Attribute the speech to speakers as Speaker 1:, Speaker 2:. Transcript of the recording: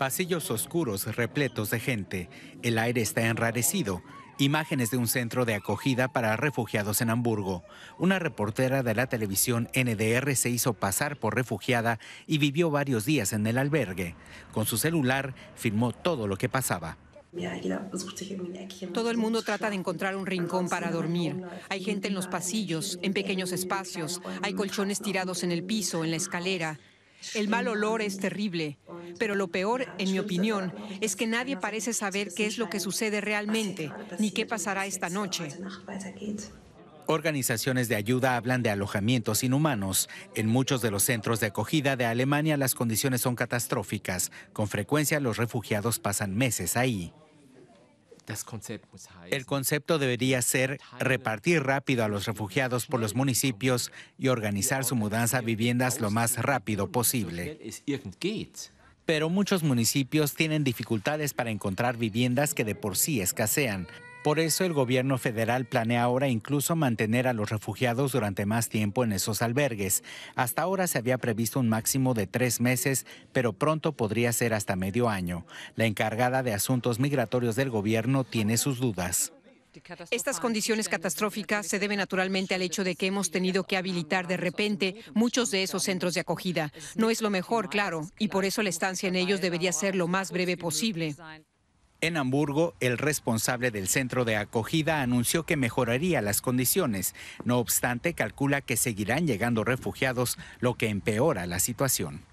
Speaker 1: Pasillos oscuros repletos de gente. El aire está enrarecido. Imágenes de un centro de acogida para refugiados en Hamburgo. Una reportera de la televisión NDR se hizo pasar por refugiada y vivió varios días en el albergue. Con su celular filmó todo lo que pasaba.
Speaker 2: Todo el mundo trata de encontrar un rincón para dormir. Hay gente en los pasillos, en pequeños espacios, hay colchones tirados en el piso, en la escalera. El mal olor es terrible, pero lo peor, en mi opinión, es que nadie parece saber qué es lo que sucede realmente, ni qué pasará esta noche.
Speaker 1: Organizaciones de ayuda hablan de alojamientos inhumanos. En muchos de los centros de acogida de Alemania las condiciones son catastróficas. Con frecuencia los refugiados pasan meses ahí. El concepto debería ser repartir rápido a los refugiados por los municipios y organizar su mudanza a viviendas lo más rápido posible. Pero muchos municipios tienen dificultades para encontrar viviendas que de por sí escasean. Por eso el gobierno federal planea ahora incluso mantener a los refugiados durante más tiempo en esos albergues. Hasta ahora se había previsto un máximo de tres meses, pero pronto podría ser hasta medio año. La encargada de asuntos migratorios del gobierno tiene sus dudas.
Speaker 2: Estas condiciones catastróficas se deben naturalmente al hecho de que hemos tenido que habilitar de repente muchos de esos centros de acogida. No es lo mejor, claro, y por eso la estancia en ellos debería ser lo más breve posible.
Speaker 1: En Hamburgo, el responsable del centro de acogida anunció que mejoraría las condiciones. No obstante, calcula que seguirán llegando refugiados, lo que empeora la situación.